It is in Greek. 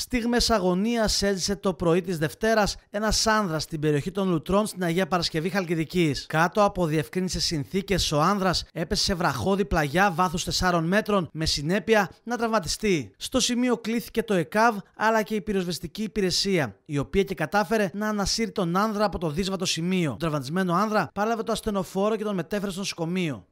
Στιγμές αγωνίας έζησε το πρωί της Δευτέρας ένας άνδρας στην περιοχή των Λουτρών στην Αγία Παρασκευή Χαλκιδικής. Κάτω από διευκρίνησες συνθήκες ο άνδρας έπεσε σε βραχώδη πλαγιά βάθους 4 μέτρων με συνέπεια να τραυματιστεί. Στο σημείο κλήθηκε το ΕΚΑΒ αλλά και η πυροσβεστική υπηρεσία η οποία και κατάφερε να ανασύρει τον άνδρα από το δύσβατο σημείο. Τον τραυματισμένο άνδρα πάλαβε το ασθενοφόρο και τον μετέφερε στο νοσοκομείο.